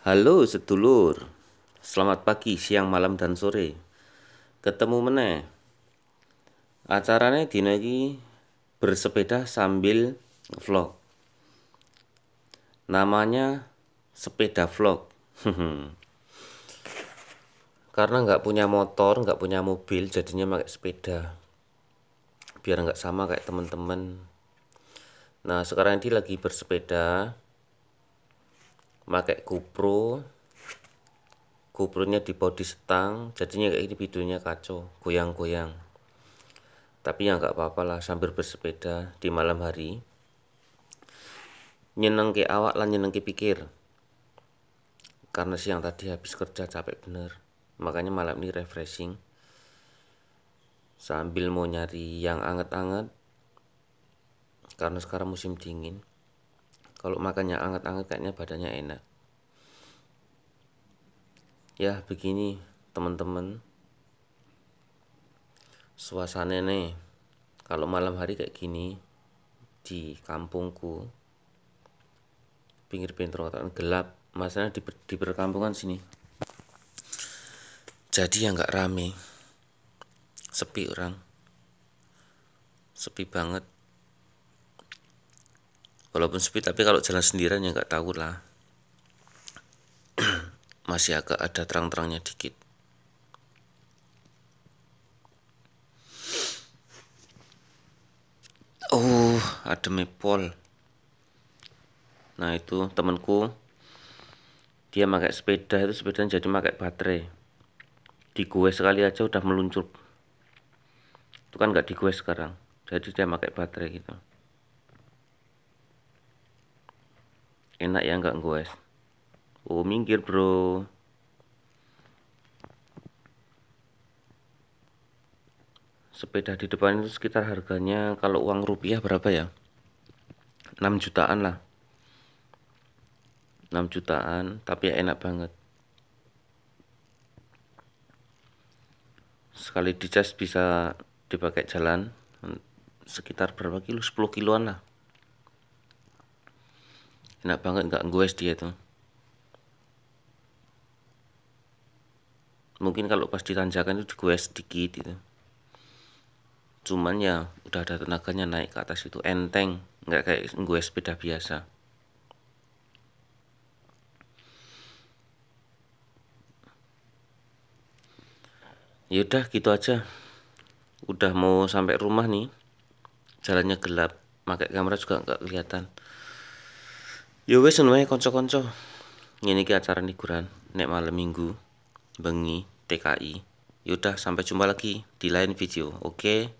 Halo sedulur, selamat pagi, siang, malam, dan sore. Ketemu meneh. Acaranya dino bersepeda sambil vlog. Namanya sepeda vlog. Karena nggak punya motor, nggak punya mobil, jadinya pakai sepeda. Biar nggak sama kayak temen-temen. Nah sekarang ini lagi bersepeda pakai GoPro GoPro-nya di body setang, jadinya kayak ini videonya kacau goyang-goyang tapi ya nggak apa-apa lah sambil bersepeda di malam hari nyeneng ke awak lah nyeneng ke pikir karena siang tadi habis kerja capek bener makanya malam ini refreshing sambil mau nyari yang anget-anget karena sekarang musim dingin kalau makannya anget-anget kayaknya badannya enak ya begini teman-teman suasana nih kalau malam hari kayak gini di kampungku pinggir bentrokan gelap masalahnya di, di perkampungan sini jadi yang nggak rame sepi orang sepi banget walaupun sepi tapi kalau jalan sendirian ya nggak tahu lah masih agak ada terang-terangnya dikit oh uh, ada mepol nah itu temanku dia pakai sepeda itu sepeda jadi pakai baterai gue sekali aja udah meluncur itu kan nggak gue sekarang jadi dia pakai baterai gitu enak ya nggak gue oh minggir bro sepeda di depan itu sekitar harganya kalau uang rupiah berapa ya 6 jutaan lah 6 jutaan tapi ya enak banget sekali dicas bisa dipakai jalan sekitar berapa kilo 10 kiloan lah enak banget nggak goes dia tuh mungkin kalau pas ditanjakan itu goes sedikit itu cuman ya udah ada tenaganya naik ke atas itu enteng nggak kayak gue sepeda biasa yaudah gitu aja udah mau sampai rumah nih jalannya gelap pakai kamera juga nggak kelihatan Yo ya wis ngono kanca-kanca. Ngene iki acara liburan nek malam Minggu bengi TKI. Yaudah sampai jumpa lagi di lain video. Oke. Okay?